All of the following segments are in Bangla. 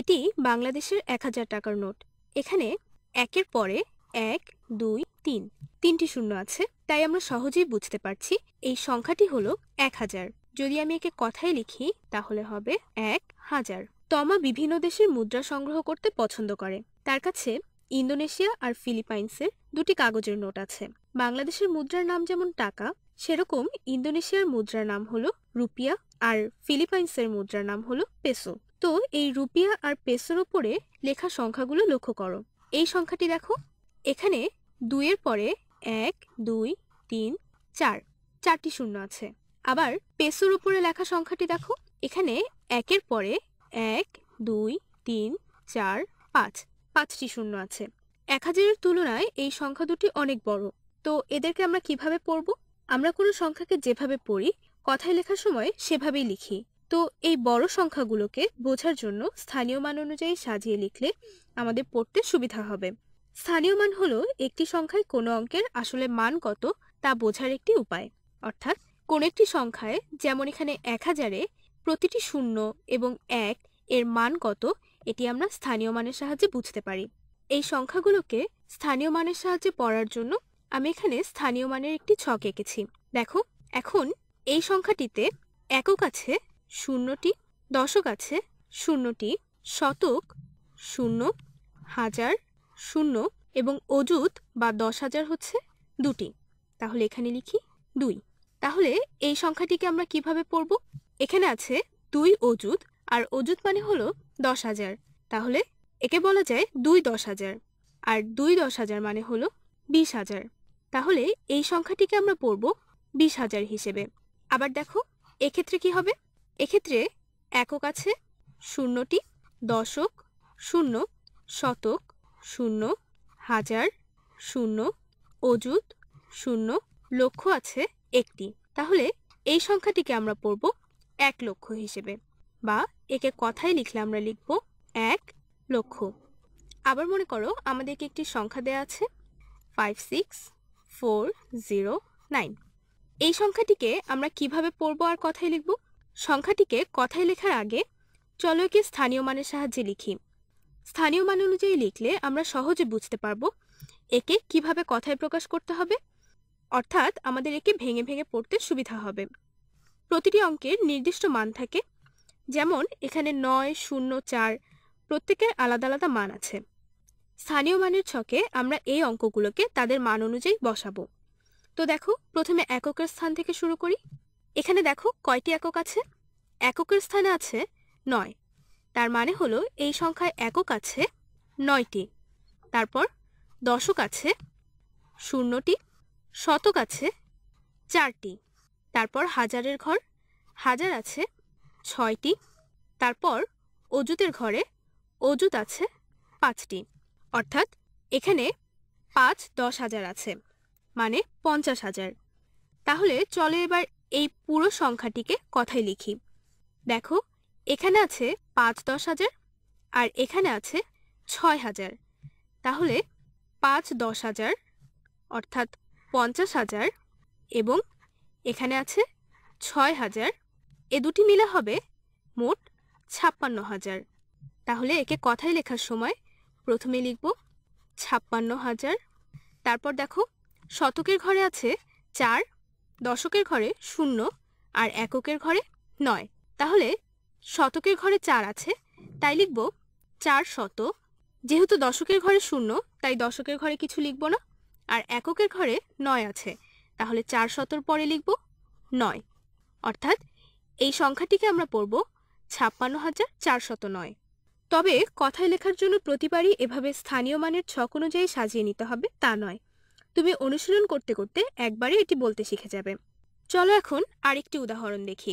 এটি বাংলাদেশের এক হাজার টাকার নোট এখানে একের পরে এক দুই তিন তিনটি শূন্য আছে তাই আমরা সহজেই বুঝতে পারছি এই সংখ্যাটি হল এক হাজার যদি আমি একে কথায় লিখি তাহলে হবে এক হাজার তমা বিভিন্ন দেশের মুদ্রা সংগ্রহ করতে পছন্দ করে তার কাছে ইন্দোনেশিয়া আর ফিলিপাইন্সের দুটি কাগজের নোট আছে বাংলাদেশের মুদ্রার নাম যেমন টাকা সেরকম ইন্দোনেশিয়ার মুদ্রার নাম হলো রুপিয়া আর ফিলিপাইন্সের মুদ্রার নাম হলো পেসো তো এই রুপিয়া আর পেসোর উপরে লেখা সংখ্যাগুলো লক্ষ্য করো এই সংখ্যাটি দেখো এখানে দুইয়ের পরে এক দুই তিন চার চারটি শূন্য আছে আবার পেসোর উপরে লেখা সংখ্যাটি দেখো এখানে একের পরে এক দুই তিন চার পাঁচ পাঁচটি শূন্য আছে এক হাজারের তুলনায় এই সংখ্যা দুটি অনেক বড় তো এদেরকে আমরা কিভাবে পড়ব আমরা কোনো সংখ্যাকে যেভাবে পড়ি কথায় লেখার সময় সেভাবেই লিখি তো এই বড় সংখ্যাগুলোকে বোঝার জন্য স্থানীয় মান অনুযায়ী সাজিয়ে লিখলে আমাদের পড়তে সুবিধা হবে স্থানীয় মান হলো একটি সংখ্যায় কোনো অঙ্কের আসলে মান কত তা বোঝার একটি উপায় অর্থাৎ কোন একটি সংখ্যায় যেমন এখানে এক হাজারে প্রতিটি শূন্য এবং এক এর মান কত এটি আমরা স্থানীয় মানের সাহায্যে বুঝতে পারি এই সংখ্যাগুলোকে স্থানীয় মানের সাহায্যে পড়ার জন্য আমি এখানে স্থানীয় মানের একটি ছক এঁকেছি দেখো এখন এই সংখ্যাটিতে একক আছে শূন্যটি দশক আছে শূন্যটি শতক শূন্য হাজার শূন্য এবং অজুত বা দশ হাজার হচ্ছে দুটি তাহলে এখানে লিখি দুই তাহলে এই সংখ্যাটিকে আমরা কিভাবে পড়ব এখানে আছে দুই অজুত আর অজুত মানে হল দশ হাজার তাহলে একে বলা যায় দুই দশ হাজার আর দুই দশ হাজার মানে হলো বিশ হাজার তাহলে এই সংখ্যাটিকে আমরা পড়ব বিশ হাজার হিসেবে আবার দেখো এক্ষেত্রে কি হবে এক্ষেত্রে একক আছে শূন্যটি দশক শূন্য শতক শূন্য হাজার শূন্য অযুত শূন্য লক্ষ আছে একটি তাহলে এই সংখ্যাটিকে আমরা পড়ব এক লক্ষ হিসেবে বা একে কথায় লিখলে আমরা লিখব এক লক্ষ আবার মনে করো আমাদেরকে একটি সংখ্যা দেয়া আছে five six four zero nine এই সংখ্যাটিকে আমরা কিভাবে পড়ব আর কথায় লিখব সংখ্যাটিকে কথায় লেখার আগে চলো একে স্থানীয় মানের সাহায্যে লিখি স্থানীয় মান অনুযায়ী লিখলে আমরা সহজে বুঝতে পারবো একে কিভাবে কথায় প্রকাশ করতে হবে অর্থাৎ আমাদের একে ভেঙে ভেঙে পড়তে সুবিধা হবে প্রতিটি অঙ্কের নির্দিষ্ট মান থাকে যেমন এখানে নয় শূন্য চার প্রত্যেকের আলাদা আলাদা মান আছে স্থানীয় মানের ছকে আমরা এই অঙ্কগুলোকে তাদের মান অনুযায়ী বসাবো তো দেখো প্রথমে এককের স্থান থেকে শুরু করি এখানে দেখো কয়টি একক আছে এককের স্থানে আছে নয় তার মানে হলো এই সংখ্যায় একক আছে নয়টি তারপর দশক আছে শূন্যটি শতক আছে চারটি তারপর হাজারের ঘর হাজার আছে ছয়টি তারপর অজুতের ঘরে অজুত আছে পাঁচটি অর্থাৎ এখানে পাঁচ দশ হাজার আছে মানে পঞ্চাশ হাজার তাহলে চলে এবার এই পুরো সংখ্যাটিকে কথায় লিখি দেখো এখানে আছে পাঁচ দশ হাজার আর এখানে আছে ছয় হাজার তাহলে পাঁচ দশ হাজার অর্থাৎ পঞ্চাশ হাজার এবং এখানে আছে ছয় হাজার এ দুটি মিলে হবে মোট ছাপ্পান্ন হাজার তাহলে একে কথায় লেখার সময় প্রথমে লিখব ছাপ্পান্ন হাজার তারপর দেখো শতকের ঘরে আছে চার দশকের ঘরে শূন্য আর এককের ঘরে নয় তাহলে শতকের ঘরে চার আছে তাই লিখব চার শত যেহেতু দশকের ঘরে শূন্য তাই দশকের ঘরে কিছু লিখব না আর এককের ঘরে নয় আছে তাহলে চার শতর পরে লিখব নয় অর্থাৎ এই সংখ্যাটিকে আমরা পড়ব ছাপ্পান্ন হাজার চারশত নয় তবে কথায় লেখার জন্য প্রতিবারই এভাবে স্থানীয় মানের ছক অনুযায়ী সাজিয়ে নিতে হবে তা নয় তুমি অনুশীলন করতে করতে একবারে এটি বলতে শিখে যাবে চলো এখন আরেকটি উদাহরণ দেখি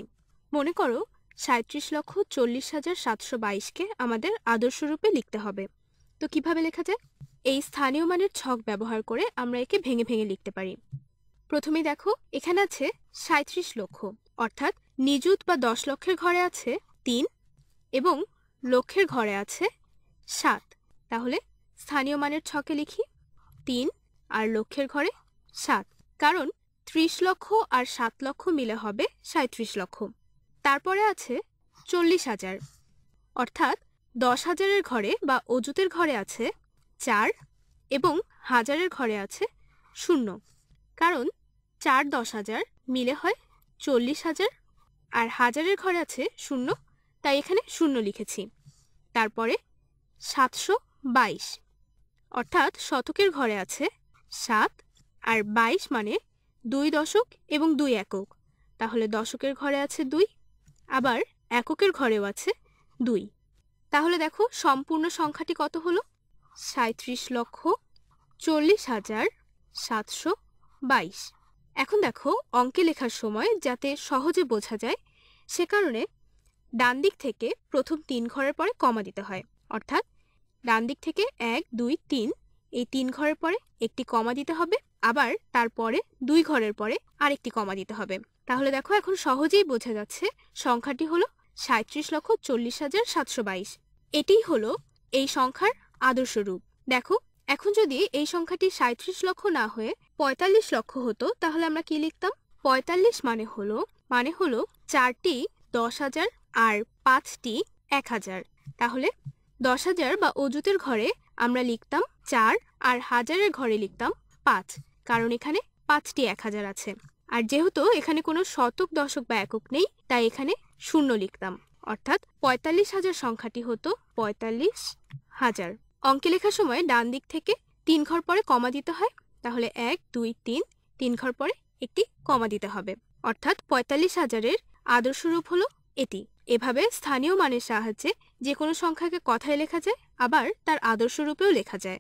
মনে করো সাঁত্রিশ লক্ষ চল্লিশ হাজার সাতশো বাইশকে আমাদের আদর্শরূপে লিখতে হবে তো কিভাবে লেখা যায় এই স্থানীয় মানের ছক ব্যবহার করে আমরা একে ভেঙে ভেঙে লিখতে পারি প্রথমে দেখো এখানে আছে সাঁত্রিশ লক্ষ অর্থাৎ নিযুত বা দশ লক্ষের ঘরে আছে তিন এবং লক্ষের ঘরে আছে সাত তাহলে স্থানীয় মানের ছকে লিখি তিন আর লক্ষের ঘরে সাত কারণ ত্রিশ লক্ষ আর সাত লক্ষ মিলে হবে সাঁত্রিশ লক্ষ তারপরে আছে চল্লিশ হাজার অর্থাৎ দশ হাজারের ঘরে বা অজুতের ঘরে আছে চার এবং হাজারের ঘরে আছে শূন্য কারণ চার দশ হাজার মিলে হয় চল্লিশ হাজার আর হাজারের ঘরে আছে শূন্য তাই এখানে শূন্য লিখেছি তারপরে সাতশো বাইশ অর্থাৎ শতকের ঘরে আছে সাত আর বাইশ মানে দুই দশক এবং দুই একক তাহলে দশকের ঘরে আছে দুই আবার এককের ঘরেও আছে দুই তাহলে দেখো সম্পূর্ণ সংখ্যাটি কত হলো সাঁত্রিশ লক্ষ চল্লিশ হাজার সাতশো বাইশ এখন দেখো অঙ্কে লেখার সময় যাতে সহজে বোঝা যায় সে কারণে ডান দিক থেকে প্রথম তিন ঘরের পরে কমা দিতে হয় অর্থাৎ ডান দিক থেকে এক দুই তিন এই তিন ঘরের পরে একটি কমা দিতে হবে আবার তারপরে দুই ঘরের পরে আরেকটি কমা দিতে হবে তাহলে দেখো এখন সহজেই বোঝা যাচ্ছে সংখ্যাটি হলো সাঁত্রিশ লক্ষ চল্লিশ হাজার সাতশো বাইশ এটিই হলো এই সংখ্যার আদর্শ রূপ দেখো এখন যদি এই সংখ্যাটি সাঁত্রিশ লক্ষ না হয়ে পঁয়তাল্লিশ লক্ষ হতো তাহলে আমরা কি লিখতাম পঁয়তাল্লিশ মানে হলো মানে হলো চারটি দশ হাজার আর পাঁচটি এক হাজার তাহলে দশ হাজার বা অজুতের ঘরে আমরা লিখতাম চার আর হাজারের ঘরে লিখতাম পাঁচ কারণ এখানে পাঁচটি এক হাজার আছে আর যেহেতু এখানে কোনো শতক দশক বা একক নেই তাই এখানে শূন্য লিখতাম অর্থাৎ পঁয়তাল্লিশ হাজার সংখ্যাটি হতো পঁয়তাল্লিশ হাজার অঙ্কে লেখার সময় ডান দিক থেকে তিন ঘর পরে কমা দিতে হয় তাহলে এক দুই তিন তিন ঘর পরে একটি কমা দিতে হবে অর্থাৎ পঁয়তাল্লিশ হাজারের আদর্শ রূপ হলো এটি এভাবে স্থানীয় মানের সাহায্যে যে কোনো সংখ্যাকে কথায় লেখা যায় আবার তার আদর্শরূপেও লেখা যায়